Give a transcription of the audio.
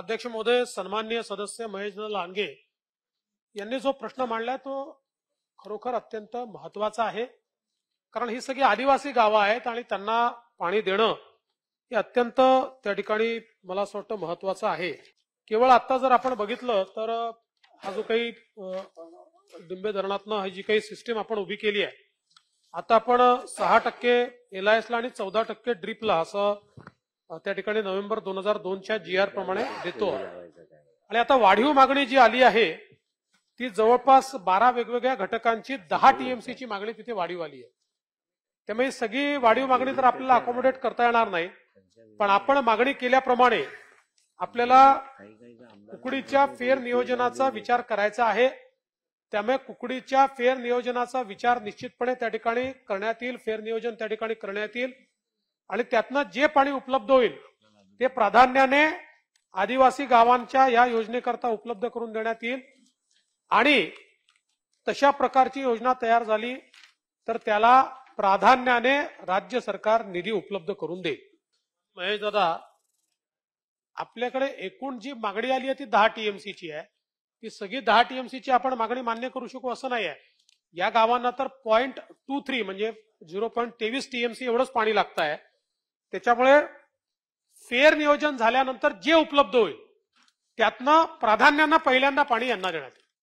अध्यक्ष महोदय सन्मान्य सदस्य महेश लांडगे यांनी जो प्रश्न मांडला तो खरोखर अत्यंत महत्वाचा आहे कारण ही सगळी आदिवासी गावं आहेत आणि त्यांना पाणी देणं हे अत्यंत त्या ठिकाणी मला असं वाटतं महत्वाचं आहे केवळ आता जर आपण बघितलं तर हा जो काही डिंबे धरणातनं जी काही सिस्टीम आपण उभी केली आहे आता आपण सहा टक्के एलआयएसला आणि चौदा टक्के ड्रीपला असं त्या ठिकाणी नोव्हेंबर दोन हजार दोनच्या जी आर प्रमाणे देतो आणि आता वाढीव मागणी जी आली आहे ती जवळपास बारा वेगवेगळ्या घटकांची दहा टीएमसीची मागणी तिथे वाढीव आली आहे त्यामुळे सगळी वाढीव मागणी तर आपल्याला अकोमोडेट करता येणार नाही पण आपण मागणी केल्याप्रमाणे आपल्याला कुकडीच्या फेर नियोजनाचा विचार करायचा आहे त्यामुळे कुकडीच्या फेर नियोजनाचा विचार निश्चितपणे त्या ठिकाणी करण्यात येईल फेर नियोजन त्या ठिकाणी करण्यात येईल आणि त्यातनं जे पाणी उपलब्ध होईल ते प्राधान्याने आदिवासी गावांच्या या योजनेकरता उपलब्ध करून देण्यात येईल आणि तशा प्रकारची योजना तयार झाली तर त्याला प्राधान्याने राज्य सरकार निधी उपलब्ध करून देईल महेश दादा आपल्याकडे एकूण जी मागणी आली आहे ती दहा ची आहे ती सगळी दहा ची आपण मागणी मान्य करू शकू असं नाही आहे या गावांना तर पॉईंट टू थ्री म्हणजे झिरो पॉईंट तेवीस टीएमसी एवढंच पाणी लागत आहे त्याच्यामुळे फेर नियोजन झाल्यानंतर जे उपलब्ध होईल त्यातनं प्राधान्यांना पहिल्यांदा पाणी यांना देण्यात